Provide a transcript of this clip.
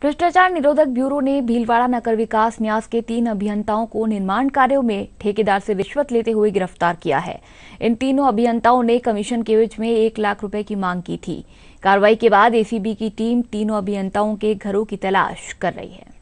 भ्रष्टाचार निरोधक ब्यूरो ने भीलवाड़ा नगर विकास न्यास के तीन अभियंताओं को निर्माण कार्यों में ठेकेदार से रिश्वत लेते हुए गिरफ्तार किया है इन तीनों अभियंताओं ने कमीशन के में एक लाख रुपए की मांग की थी कार्रवाई के बाद एसीबी की टीम तीनों अभियंताओं के घरों की तलाश कर रही है